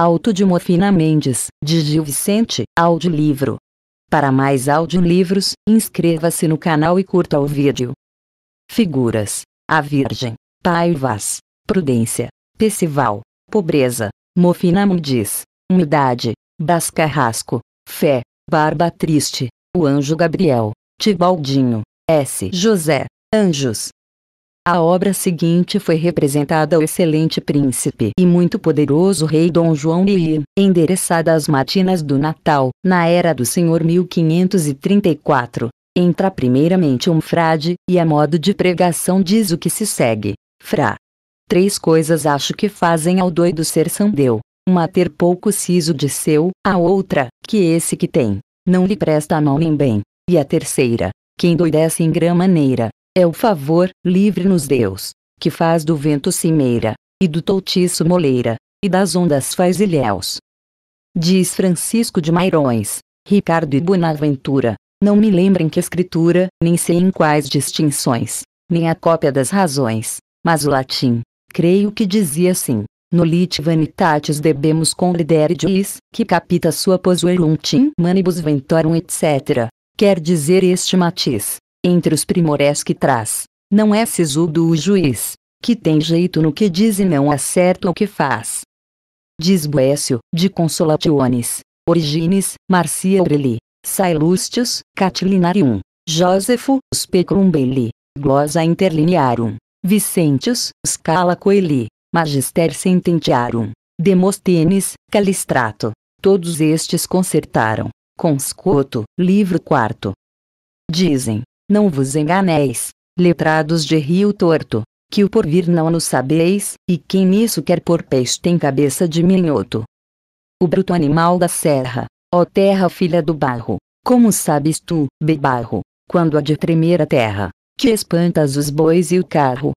Auto de Mofina Mendes, de Gil Vicente, audiolivro. Para mais audiolivros, inscreva-se no canal e curta o vídeo. Figuras: A Virgem, Paivas, Prudência, Pessival, Pobreza, Mofina Mundis, Bas Bascarrasco, Fé, Barba Triste, O Anjo Gabriel, Tibaldinho, S. José, Anjos, a obra seguinte foi representada ao excelente príncipe e muito poderoso rei Dom João I, endereçada às matinas do Natal, na era do Senhor 1534. Entra primeiramente um frade, e a modo de pregação diz o que se segue. Frá. Três coisas acho que fazem ao doido ser sandeu. Uma ter pouco siso de seu, a outra, que esse que tem, não lhe presta a mão nem bem. E a terceira, que endoidece em gran maneira, é o favor, livre-nos Deus, que faz do vento cimeira, e do toutiço moleira, e das ondas faz ilhéus. Diz Francisco de Mairões, Ricardo e Bonaventura, não me lembro em que escritura, nem sei em quais distinções, nem a cópia das razões, mas o latim, creio que dizia assim, no vanitatis debemos conlidere diis, que capita sua posueluntim manibus ventorum etc. Quer dizer este matiz, entre os primorés que traz. Não é sisudo o juiz, que tem jeito no que diz e não acerta o que faz. Diz Boécio, de Consolationes, Origines, Marcia Aureli, Sailustius, Catilinarium, Josefo, Specrum Belli, Glosa Interlinearum, Vicentius, Scala Coeli, Magister Sententiarum, Demosthenes, Calistrato. Todos estes consertaram, com Scoto, livro Quarto. Dizem, não vos enganeis, letrados de rio torto, que o porvir não nos sabeis, e quem nisso quer por peixe tem cabeça de minhoto. O bruto animal da serra, ó terra filha do barro, como sabes tu, bebarro, quando há de tremer a terra, que espantas os bois e o carro,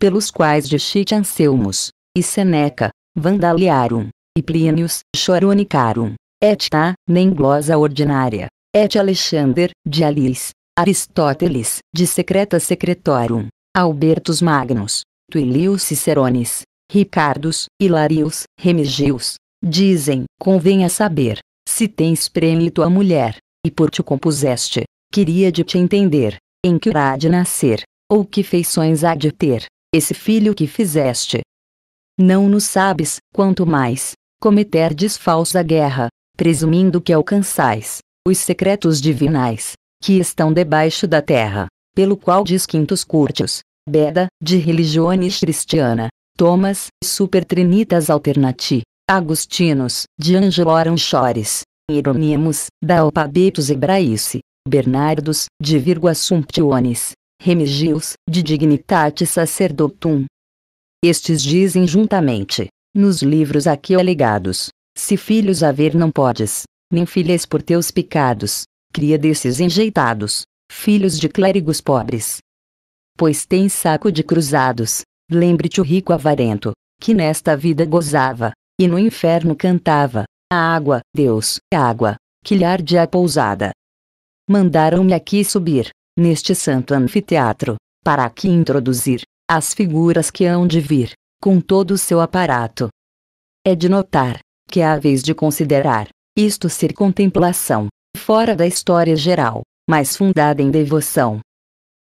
pelos quais de Chite Anselmos, e Seneca, Vandaliarum, e Plínios, Choronicarum, et ta, nem glosa ordinária, et Alexander, de Alice, Aristóteles, de Secreta Secretorum, Albertus Magnus, Tuilius Cicerones, Ricardos, Hilarius, Remigius, dizem, convenha saber, se tens premito tua mulher, e por te compuseste, queria de te entender, em que há de nascer, ou que feições há de ter, esse filho que fizeste. Não nos sabes, quanto mais, cometerdes falsa guerra, presumindo que alcançais, os secretos divinais, que estão debaixo da terra, pelo qual diz Quintus Curtius, Beda, de Religiones Cristiana, Thomas, Super Trinitas Alternati, Agostinos, de Angelorum Chores, Hieronymus, da Opabetus Hebraice, Bernardos, de Virgo Assumptiones, Remigius, de Dignitate Sacerdotum. Estes dizem juntamente, nos livros aqui alegados, se filhos haver não podes, nem filhas por teus pecados, cria desses enjeitados, filhos de clérigos pobres. Pois tem saco de cruzados, lembre-te o rico avarento, que nesta vida gozava, e no inferno cantava, a água, Deus, água, que lhe arde a pousada. Mandaram-me aqui subir, neste santo anfiteatro, para aqui introduzir, as figuras que hão de vir, com todo o seu aparato. É de notar, que há vez de considerar, isto ser contemplação, fora da história geral, mas fundada em devoção.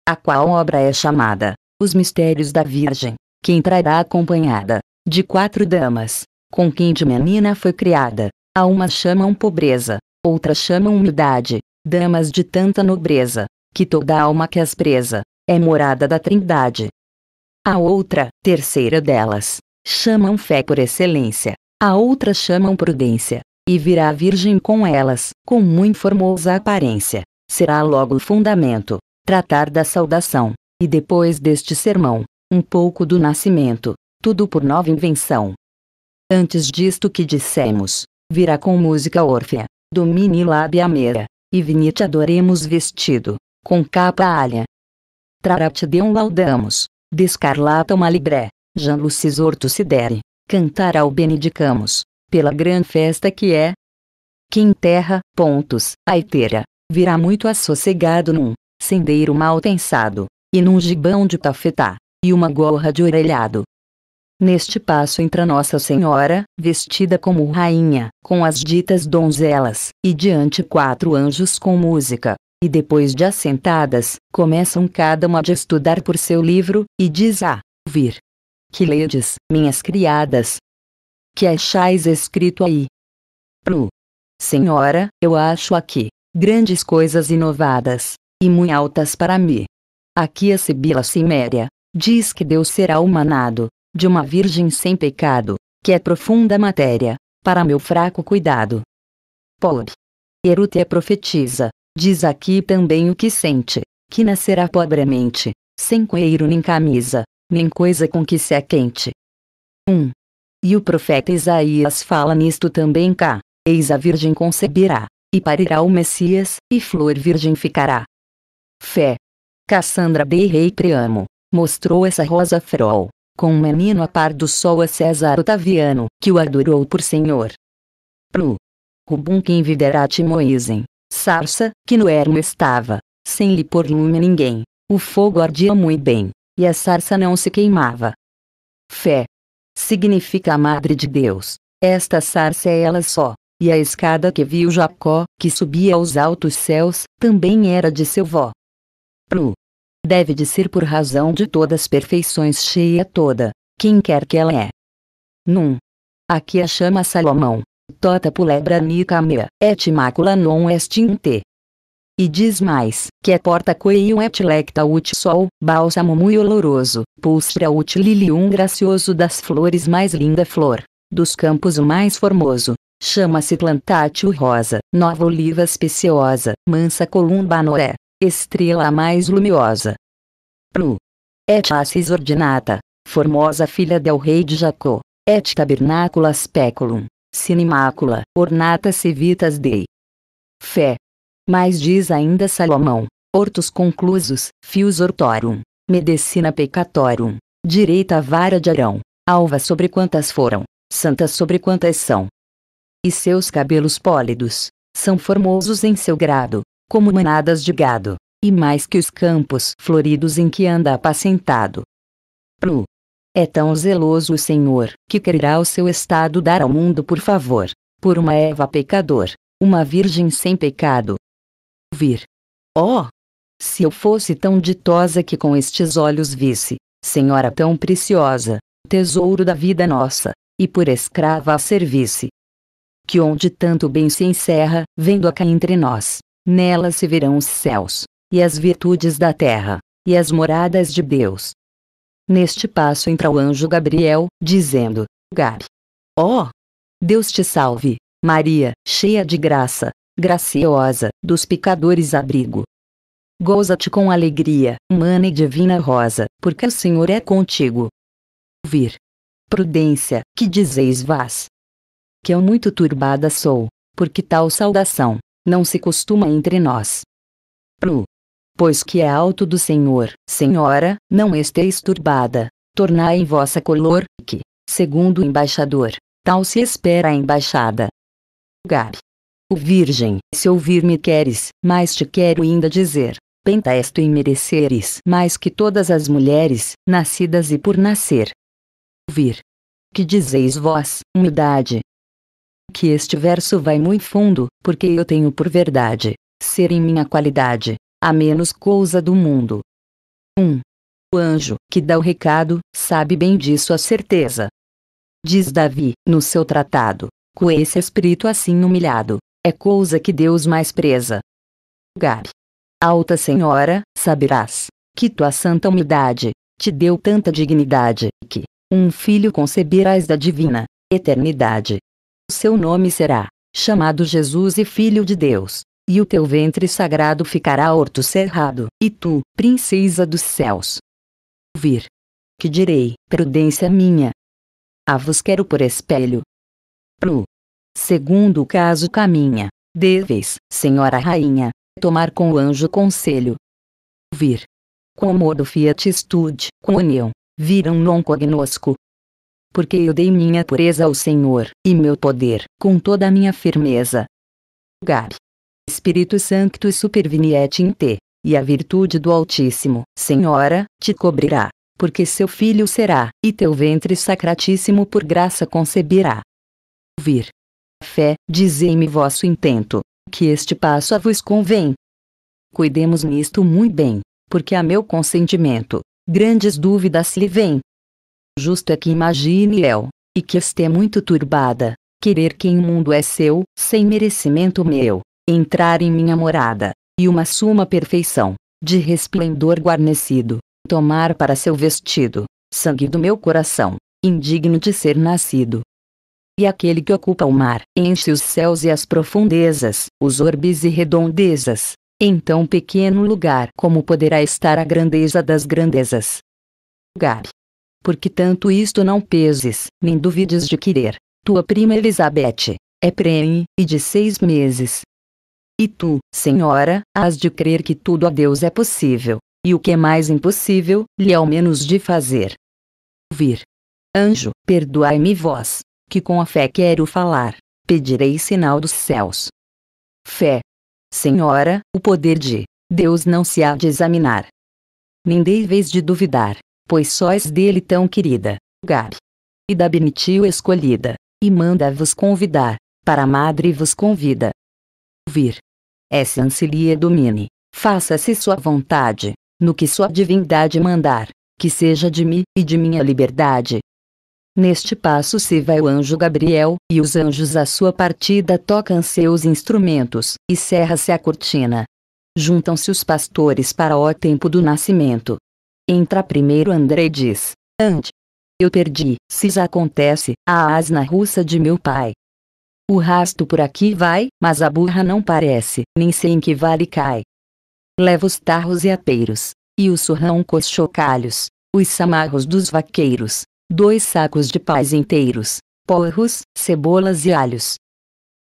A qual obra é chamada Os Mistérios da Virgem, que entrará acompanhada de quatro damas, com quem de menina foi criada. A uma chamam pobreza, outra chamam humildade, damas de tanta nobreza, que toda alma que as presa, é morada da Trindade. A outra, terceira delas, chamam fé por excelência, a outra chamam prudência, e virá virgem com elas, com muito formosa aparência. Será logo o fundamento. Tratar da saudação, e depois deste sermão, um pouco do nascimento, tudo por nova invenção. Antes disto que dissemos, virá com música órfea, domine lábia meira, e vinite adoremos vestido, com capa alha. Traraptideum laudamos, descarlata uma libré, lucis orto sidere, cantará o benedicamos, pela gran festa que é. Que enterra, pontos, aiteira, virá muito assossegado num sendeiro mal pensado, e num gibão de tafetá, e uma gorra de orelhado. Neste passo entra Nossa Senhora, vestida como rainha, com as ditas donzelas, e diante quatro anjos com música. E depois de assentadas, começam cada uma de estudar por seu livro, e diz a vir. Que ledes, minhas criadas, que achais escrito aí? Plu. Senhora, eu acho aqui grandes coisas inovadas, e muito altas para mim. Aqui a Sibila Ciméria diz que Deus será humanado, de uma virgem sem pecado, que é profunda matéria, para meu fraco cuidado. Pobre. Erute profetiza, diz aqui também o que sente, que nascerá pobremente, sem cueiro nem camisa, nem coisa com que se é quente. 1. Um. E o profeta Isaías fala nisto também cá: Eis a Virgem conceberá, e parirá o Messias, e flor virgem ficará. Fé. Cassandra de Rei Priamo mostrou essa rosa frol, com um menino a par do sol a César Otaviano, que o adorou por senhor. Plu. Rubum quem viderat Moisem, sarça, que no ermo estava, sem lhe pôr lume ninguém, o fogo ardia muito bem, e a sarça não se queimava. Fé significa a Madre de Deus. Esta sarça é ela só. E a escada que viu Jacó, que subia aos altos céus, também era de seu vó. Pru. Deve de ser por razão de todas as perfeições cheia toda, quem quer que ela é. Num. Aqui a chama Salomão. Tota pulebra nica mea, et macula non est te. E diz mais, que é porta coeium et lecta ut sol, bálsamo muito oloroso, pulstra ut lilium gracioso das flores mais linda flor, dos campos o mais formoso. Chama-se plantátil rosa, nova oliva especiosa, mansa columba noré, estrela a mais lumiosa. Plu. Et assis ordinata, formosa filha del rei de Jacó, et tabernácula speculum, cinemácula, ornata civitas dei. Fé, mas diz ainda Salomão: hortus conclusos, fios hortorum, medicina peccatorum, direita vara de Arão, alva sobre quantas foram, santas sobre quantas são. E seus cabelos pólidos, são formosos em seu grado, como manadas de gado, e mais que os campos floridos em que anda apacentado. É tão zeloso o Senhor, que quererá o seu estado dar ao mundo por favor, por uma Eva pecador, uma virgem sem pecado, vir. Oh! Se eu fosse tão ditosa que com estes olhos visse, senhora tão preciosa, tesouro da vida nossa, e por escrava a servisse. Que onde tanto bem se encerra, vendo-a cá entre nós, nela se verão os céus, e as virtudes da terra, e as moradas de Deus. Neste passo entra o anjo Gabriel, dizendo: Gabi! Ó! Oh, Deus te salve, Maria, cheia de graça, graciosa, dos pecadores abrigo. Goza-te com alegria, humana e divina rosa, porque o Senhor é contigo. Vir. Prudência, que dizeis vós. Que eu muito turbada sou, porque tal saudação, não se costuma entre nós. Pru. Pois que é alto do Senhor, Senhora, não esteis turbada, tornai em vossa color, que, segundo o embaixador, tal se espera a embaixada. Gabe. O Virgem, se ouvir-me queres, mais te quero ainda dizer. Penta esto em mereceres mais que todas as mulheres, nascidas e por nascer. Vir. Que dizeis vós, humildade? Que este verso vai muito fundo, porque eu tenho por verdade, ser em minha qualidade, a menos coisa do mundo. 1. Um. O anjo, que dá o recado, sabe bem disso a certeza. Diz Davi, no seu tratado, com esse espírito assim humilhado, é coisa que Deus mais preza. Gabe. Alta Senhora, saberás que tua santa humildade te deu tanta dignidade que um filho conceberás da divina eternidade. Seu nome será chamado Jesus e Filho de Deus, e o teu ventre sagrado ficará orto cerrado, e tu, princesa dos céus, vir. Que direi, prudência minha. A vos quero por espelho. Pru, Segundo o caso caminha, deveis, senhora rainha, tomar com o anjo conselho. Vir. Com do fiat estude, com união, viram non cognosco. Porque eu dei minha pureza ao Senhor, e meu poder, com toda a minha firmeza. Gab. Espírito Santo superviniet in te, e a virtude do Altíssimo, Senhora, te cobrirá, porque seu filho será, e teu ventre sacratíssimo por graça conceberá. Vir fé, dizei-me vosso intento, que este passo a vos convém. Cuidemos nisto muito bem, porque a meu consentimento, grandes dúvidas se lhe vêm. Justo é que imagine eu, e que esté muito turbada, querer que em mundo é seu, sem merecimento meu, entrar em minha morada, e uma suma perfeição, de resplendor guarnecido, tomar para seu vestido, sangue do meu coração, indigno de ser nascido e aquele que ocupa o mar, enche os céus e as profundezas, os orbes e redondezas. Então pequeno lugar como poderá estar a grandeza das grandezas. Gab. Porque tanto isto não peses, nem duvides de querer. Tua prima Elizabeth, é prenhe, e de seis meses. E tu, senhora, has de crer que tudo a Deus é possível, e o que é mais impossível, lhe é ao menos de fazer. Vir. Anjo, perdoai-me vós, que com a fé quero falar. Pedirei sinal dos céus. Fé. Senhora, o poder de Deus não se há de examinar. Nem dei vez de duvidar, pois sois dele tão querida, Gabi. E da Benitio escolhida, e manda-vos convidar, para a madre vos convida. Vir. Essa ancilia domine, faça-se sua vontade, no que sua divindade mandar, que seja de mim e de minha liberdade, Neste passo se vai o anjo Gabriel, e os anjos à sua partida tocam seus instrumentos, e cerra-se a cortina. Juntam-se os pastores para o tempo do nascimento. Entra primeiro André e diz: Ante, eu perdi, se acontece, a asna russa de meu pai. O rasto por aqui vai, mas a burra não parece, nem sei em que vale cai. Leva os tarros e apeiros, e o surrão com os chocalhos, os samarros dos vaqueiros, dois sacos de pais inteiros, porros, cebolas e alhos.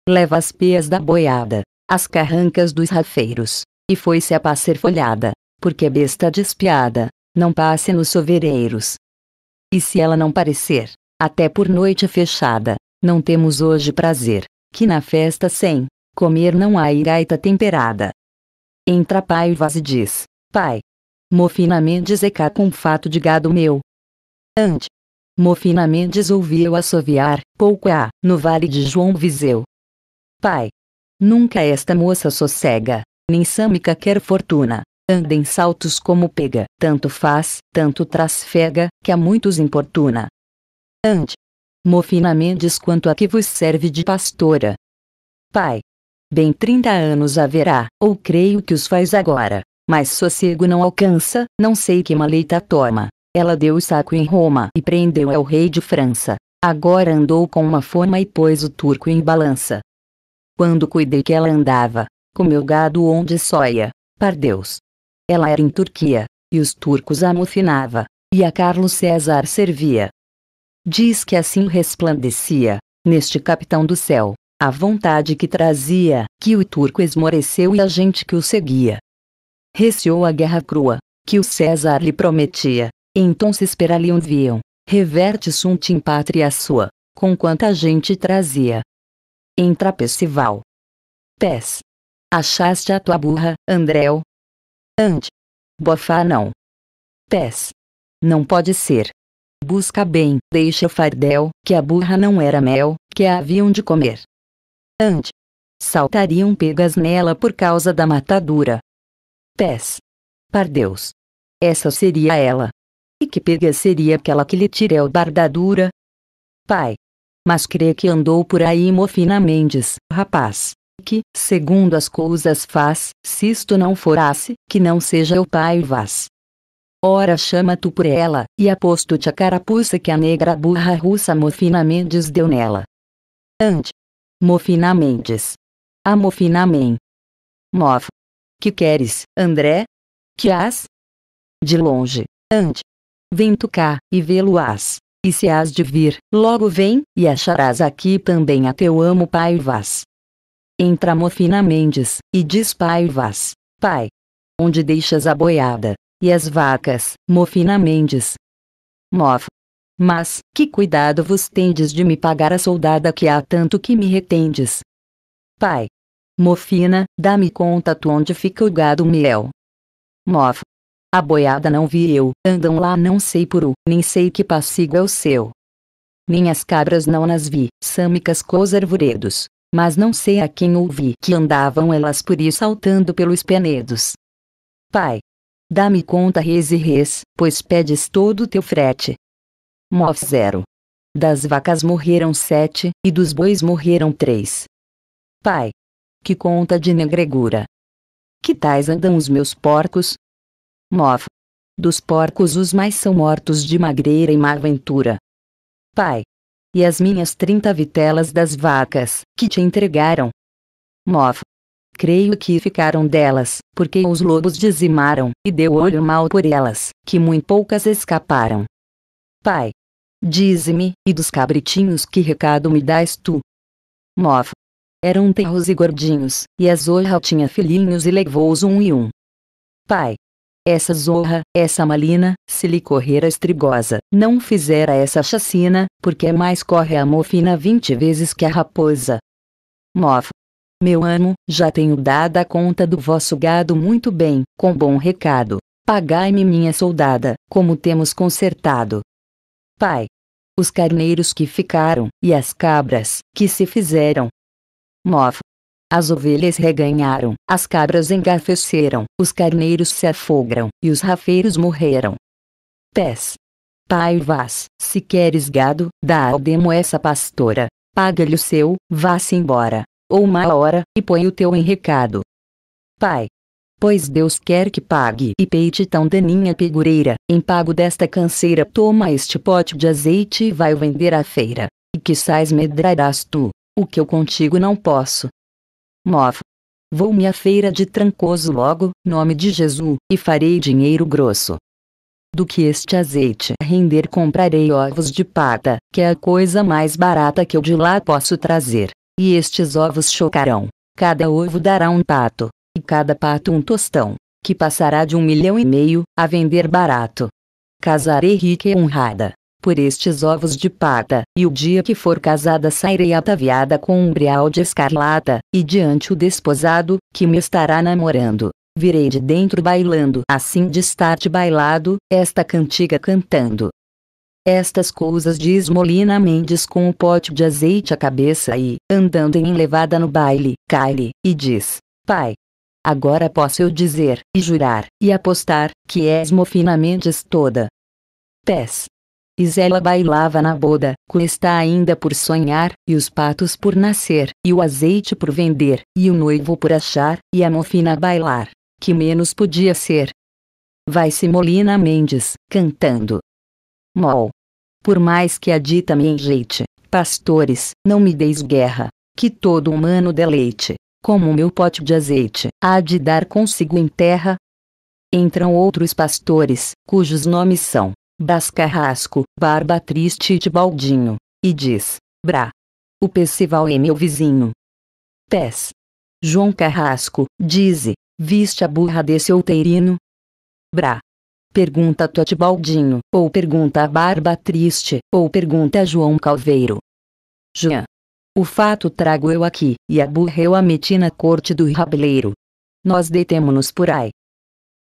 Leva as pias da boiada, as carrancas dos rafeiros, e foi-se a passer folhada, porque besta despiada, não passe nos sovereiros. E se ela não parecer, até por noite fechada, não temos hoje prazer, que na festa sem, comer não há iraita temperada. Entra pai Vaz e diz, pai, Mofina Mendes é cá com fato de gado meu. Ante, Mofina Mendes ouvia-o assoviar, pouco há no vale de João Viseu. Pai! Nunca esta moça sossega, nem sâmica quer fortuna. Anda em saltos como pega, tanto faz, tanto trasfega, que a muitos importuna. Ande! Mofina Mendes quanto a que vos serve de pastora. Pai! Bem trinta anos haverá, ou creio que os faz agora, mas sossego não alcança, não sei que maleita toma, ela deu o saco em Roma e prendeu ao rei de França. Agora andou com uma forma e pôs o turco em balança. Quando cuidei que ela andava, comeu gado onde soia, par Deus, Ela era em Turquia, e os turcos a mofinava, e a Carlos César servia. Diz que assim resplandecia, neste capitão do céu, a vontade que trazia, que o turco esmoreceu e a gente que o seguia. Receou a guerra crua, que o César lhe prometia, então se esperaliam viam, reverte sunt in patria sua, com quanta gente trazia. Entra Percival. Pés. Achaste a tua burra, Andréu? Ande. Bofá não. Pés. Não pode ser. Busca bem, deixa o fardel, que a burra não era mel, que a haviam de comer. Ande. Saltariam pegas nela por causa da matadura. Pés. Pardeus. Essa seria ela. E que pega seria aquela que lhe tira o bardadura? Pai. Mas crê que andou por aí Mofina Mendes, rapaz, que, segundo as coisas faz, se isto não forasse, que não seja o pai vaz. Ora chama tu por ela, e aposto-te a carapuça que a negra burra russa Mofina Mendes deu nela. Ante, Mofina Mendes. A Mofina Men. Mov. Que queres, André? Que as? De longe, ante. Vem-tu cá, e vê-lo-ás. E se hás de vir, logo vem, e acharás aqui também a teu amo pai Vaz. Entra Mofina Mendes, e diz pai Vaz, pai, onde deixas a boiada, e as vacas, Mofina Mendes? Mof. Mas, que cuidado vos tendes de me pagar a soldada que há tanto que me retendes? Pai. Mofina, dá-me conta tu onde fica o gado miel Mof. A boiada não vi eu, andam lá não sei por o, nem sei que passigo é o seu. Nem as cabras não nas vi, sâmicas os arvoredos. Mas não sei a quem ouvi que andavam elas por ir saltando pelos penedos. Pai! Dá-me conta res e res, pois pedes todo o teu frete. Mó zero. Das vacas morreram sete, e dos bois morreram três. Pai! Que conta de negregura! Que tais andam os meus porcos, Mov. Dos porcos os mais são mortos de magreira e má ventura. Pai. E as minhas trinta vitelas das vacas, que te entregaram. Mov. Creio que ficaram delas, porque os lobos dizimaram, e deu olho mal por elas, que muito poucas escaparam. Pai. Dize-me, e dos cabritinhos que recado me dás tu? Mov. Eram tenros e gordinhos, e a zorra tinha filhinhos e levou-os um e um. Pai essa zorra, essa malina, se lhe correr a estrigosa, não fizera essa chacina, porque é mais corre a mofina vinte vezes que a raposa. Mof, Meu amo, já tenho dado a conta do vosso gado muito bem, com bom recado. Pagai-me minha soldada, como temos consertado. Pai. Os carneiros que ficaram, e as cabras, que se fizeram. Mov. As ovelhas reganharam, as cabras engafeceram, os carneiros se afogram, e os rafeiros morreram. Pés. Pai Vaz, se queres gado, dá ao demo essa pastora. Paga-lhe o seu, vá-se embora, ou uma hora, e põe o teu em recado. Pai. Pois Deus quer que pague e peite tão daninha pegureira, em pago desta canseira toma este pote de azeite e vai vender à feira. E que sais medrarás tu, o que eu contigo não posso, Mov. Vou-me à feira de Trancoso logo, nome de Jesus, e farei dinheiro grosso. Do que este azeite render comprarei ovos de pata, que é a coisa mais barata que eu de lá posso trazer. E estes ovos chocarão. Cada ovo dará um pato, e cada pato um tostão, que passará de um milhão e meio, a vender barato. Casarei rica e honrada por estes ovos de pata e o dia que for casada sairei ataviada com um brial de escarlata, e diante o desposado, que me estará namorando. Virei de dentro bailando, assim de estar te bailado, esta cantiga cantando. Estas coisas diz Molina Mendes com o um pote de azeite à cabeça e, andando em levada no baile, cai-lhe, e diz: Pai, agora posso eu dizer, e jurar, e apostar, que és Mofina Mendes toda. Pés. Isela bailava na boda, com está ainda por sonhar, e os patos por nascer, e o azeite por vender, e o noivo por achar, e a mofina bailar. Que menos podia ser. Vai-se Molina Mendes, cantando. Mol. Por mais que a dita me enjeite, pastores, não me deis guerra, que todo humano deleite, como o meu pote de azeite, há de dar consigo em terra. Entram outros pastores, cujos nomes são Carrasco, barba triste de baldinho, e diz, brá. O Percival é meu vizinho. Pés. João Carrasco, dize, viste a burra desse outeirino? Brá. Pergunta a Tibaldinho, ou pergunta a Barba Triste, ou pergunta a João Calveiro. Jean. O fato trago eu aqui, e a burra eu a meti na corte do rabeleiro. Nós detemo-nos por aí.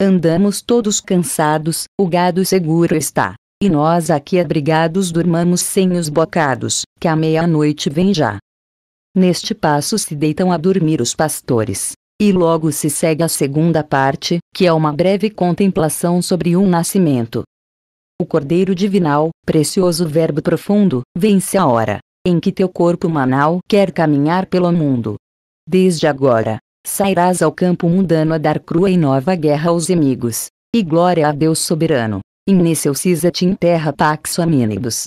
Andamos todos cansados, o gado seguro está. E nós aqui abrigados durmamos sem os bocados, que a meia-noite vem já. Neste passo se deitam a dormir os pastores. E logo se segue a segunda parte, que é uma breve contemplação sobre um nascimento. O Cordeiro Divinal, precioso Verbo profundo, vence a hora em que teu corpo manal quer caminhar pelo mundo. Desde agora, sairás ao campo mundano a dar crua e nova guerra aos inimigos. E glória a Deus soberano. Imneceucisa te enterra pax hominedos.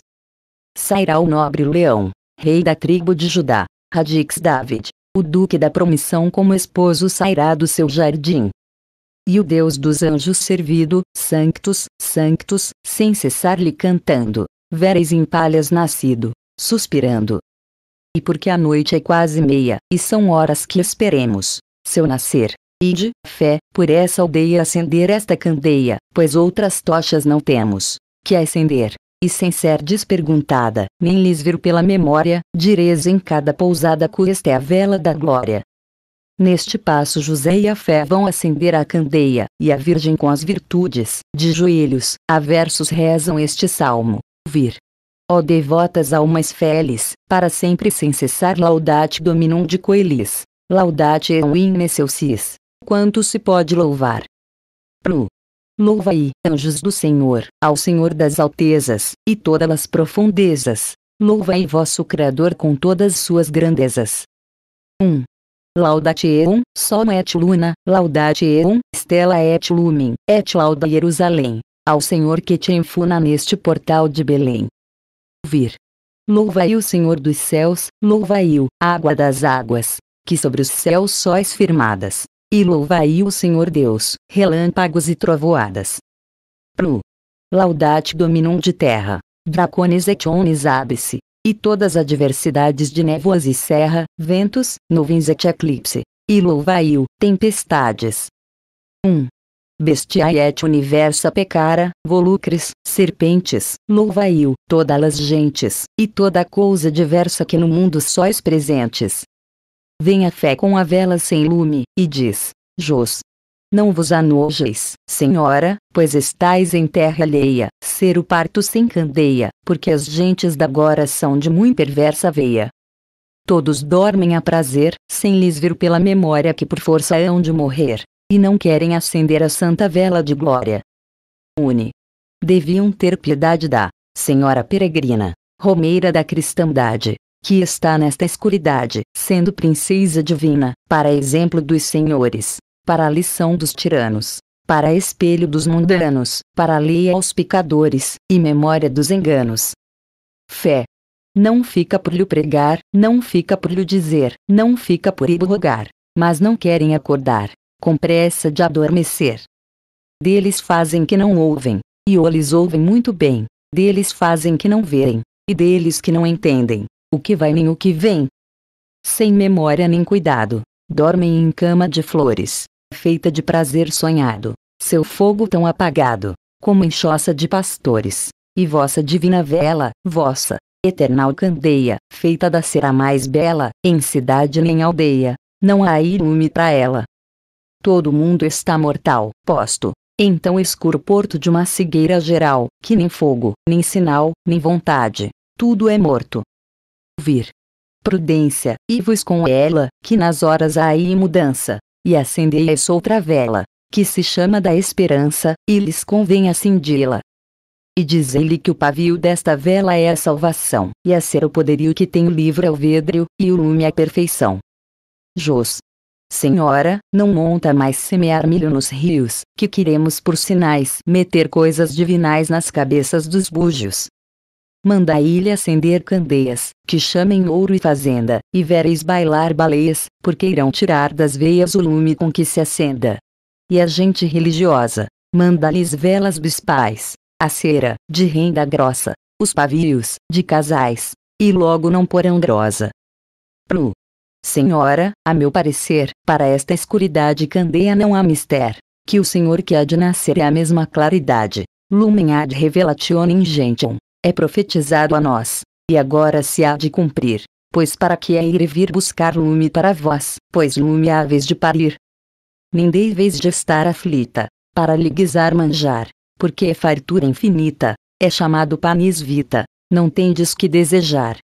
Sairá o nobre leão, rei da tribo de Judá, Radix David, o duque da promissão como esposo sairá do seu jardim. E o Deus dos anjos servido, sanctus, sanctus, sem cessar lhe cantando, veres em palhas nascido, suspirando. E porque a noite é quase meia, e são horas que esperemos, seu nascer. Ide, fé, por essa aldeia acender esta candeia, pois outras tochas não temos. Que acender, e sem ser desperguntada, nem lhes vir pela memória, direis em cada pousada que é a vela da glória. Neste passo José e a fé vão acender a candeia, e a Virgem com as virtudes, de joelhos, a versos rezam este salmo. Vir. Ó devotas almas feles, para sempre sem cessar laudate dominum de coelis. Laudate in excelsis. Quanto se pode louvar? Pru. Louvai, anjos do Senhor, ao Senhor das altezas, e todas as profundezas. Louvai vosso Criador com todas suas grandezas. 1. Laudate eum, sol et luna, laudate eum, stella et lumen, et lauda Jerusalém, ao Senhor que te enfuna neste portal de Belém. Vir. Louvai o Senhor dos céus, louvai-o, água das águas, que sobre os céus sóis firmadas, e louvai o Senhor Deus, relâmpagos e trovoadas. Plu. Laudate dominum de terra, dracones et onis abice, e todas as diversidades de névoas e serra, ventos, nuvens et eclipse, e louvai-o, tempestades. 1. Bestiae et universa pecara, volucres, serpentes, louvai-o, todas as gentes, e toda coisa diversa que no mundo sois presentes. Vem a fé com a vela sem lume, e diz, Jos. Não vos anojeis, senhora, pois estáis em terra alheia, ser o parto sem candeia, porque as gentes da agora são de muito perversa veia. Todos dormem a prazer, sem lhes vir pela memória que por força hão de morrer, e não querem acender a santa vela de glória. Une. Deviam ter piedade da Senhora Peregrina, Romeira da Cristandade, que está nesta escuridade, sendo princesa divina, para exemplo dos senhores, para lição dos tiranos, para espelho dos mundanos, para lei aos pecadores, e memória dos enganos. Fé. Não fica por lhe pregar, não fica por lhe dizer, não fica por lhe rogar, mas não querem acordar, com pressa de adormecer. Deles fazem que não ouvem, e o lhes ouvem muito bem, deles fazem que não verem, e deles que não entendem, o que vai nem o que vem. Sem memória nem cuidado, dormem em cama de flores, feita de prazer sonhado, seu fogo tão apagado, como enxoça de pastores, e vossa divina vela, vossa, eternal candeia, feita da cera mais bela, em cidade nem aldeia, não há ilume para ela. Todo mundo está mortal, posto, então escuro porto de uma cegueira geral, que nem fogo, nem sinal, nem vontade, tudo é morto, vir. Prudência, e vos com ela, que nas horas há aí mudança, e essa outra vela, que se chama da esperança, e lhes convém acendê-la. E dizei-lhe que o pavio desta vela é a salvação, e a ser o poderio que tem o livre alvedrio, e o lume a perfeição. Jos. Senhora, não monta mais semear milho nos rios, que queremos por sinais meter coisas divinais nas cabeças dos bujos. Mandai-lhe acender candeias, que chamem ouro e fazenda, e vereis bailar baleias, porque irão tirar das veias o lume com que se acenda. E a gente religiosa, manda-lhes velas bispais, a cera, de renda grossa, os pavios, de casais, e logo não porão grosa. Plu. Senhora, a meu parecer, para esta escuridade candeia não há mister, que o Senhor que há de nascer é a mesma claridade, lumen ad revelationem gentium é profetizado a nós, e agora se há de cumprir. Pois para que é ir e vir buscar lume para vós, pois lume há vez de parir. Nem dei vez de estar aflita, para lhe guisar manjar, porque é fartura infinita, é chamado panis vita, não tendes que desejar.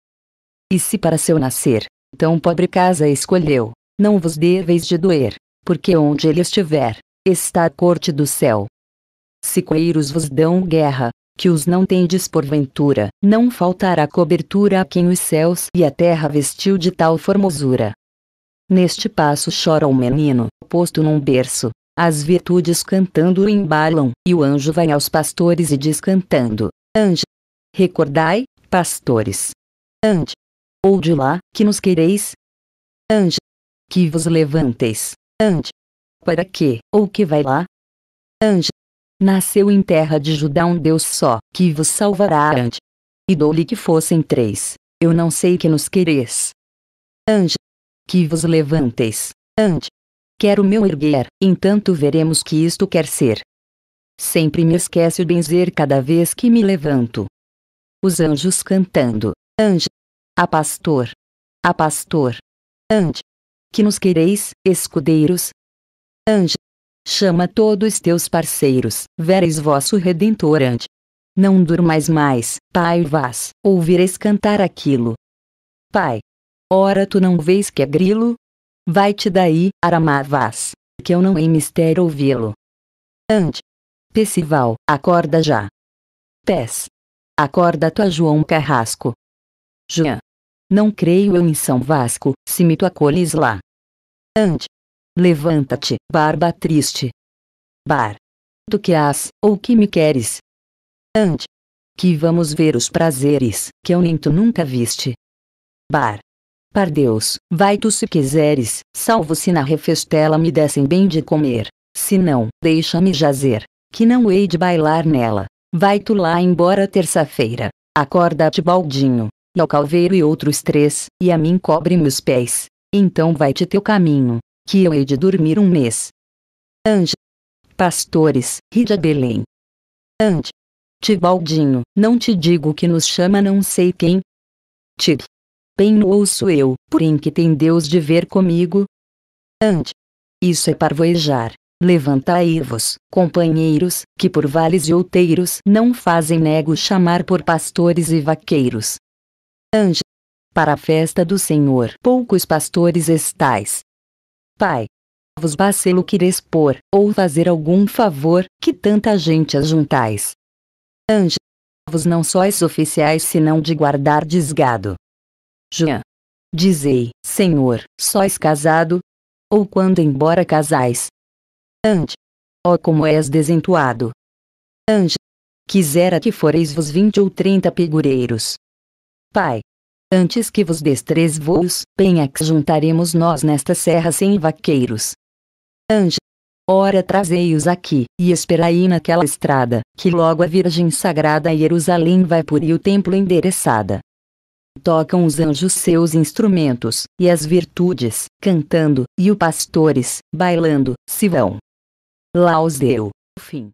E se para seu nascer, tão pobre casa escolheu, não vos deveis de doer, porque onde ele estiver, está a corte do céu. Se coeiros vos dão guerra, que os não tendes porventura, não faltará cobertura a quem os céus e a terra vestiu de tal formosura. Neste passo chora o menino, posto num berço, as virtudes cantando o embalam, e o anjo vai aos pastores e diz cantando, Anjo, recordai, pastores. Anjo, ou de lá, que nos quereis? Anjo, que vos levanteis, Anjo, para que, ou que vai lá? Anjo, Nasceu em terra de Judá um Deus só, que vos salvará ante. E dou-lhe que fossem três, eu não sei que nos quereis. anjo que vos levanteis, ante. Quero meu erguer, entanto veremos que isto quer ser. Sempre me esqueço benzer cada vez que me levanto. Os anjos cantando, anjo, a pastor, a pastor, ante, que nos quereis, escudeiros, anjo, Chama todos teus parceiros, vereis vosso Redentor ante. Não durmais mais, Pai vás, ouvireis cantar aquilo. Pai! Ora tu não vês que é grilo? Vai-te daí, Aramá vás, que eu não em mistério ouvi-lo. Ante! Pessival, acorda já. Pés! Acorda tua João Carrasco. Jean! Não creio eu em São Vasco, se me tu acolhes lá. Ante! Levanta-te, barba triste. Bar. Do que as ou que me queres? Ande. Que vamos ver os prazeres, que eu nem tu nunca viste. Bar. Par Deus, vai tu se quiseres, salvo se na refestela me dessem bem de comer. Se não, deixa-me jazer, que não hei de bailar nela. Vai tu lá embora terça-feira. Acorda-te baldinho, e ao calveiro e outros três, e a mim cobre-me os pés. Então vai-te teu caminho, que eu hei de dormir um mês. Ange. Pastores, ride Belém. Ange. Tibaldinho, não te digo que nos chama não sei quem. Tib. Bem no ouço eu, porém que tem Deus de ver comigo. Ante. Isso é parvoejar. Levantai-vos, companheiros, que por vales e outeiros não fazem nego chamar por pastores e vaqueiros. Anjo. Para a festa do Senhor poucos pastores estais, Pai, vos bacelo quer expor, ou fazer algum favor, que tanta gente ajuntais. Anjo, vos não sois oficiais senão de guardar desgado. Jean. Dizei, Senhor, sois casado? Ou quando embora casais? Ante. Ó oh, como és desentuado. Anjo. Quisera que foreis vos vinte ou trinta pigureiros. Pai. Antes que vos destres voos, penhax juntaremos nós nesta serra sem vaqueiros. Anjo. Ora trazei-os aqui, e esperai naquela estrada, que logo a Virgem Sagrada e Jerusalém vai por e o templo endereçada. Tocam os anjos seus instrumentos, e as virtudes, cantando, e os pastores, bailando, se vão. Laus deu. Fim.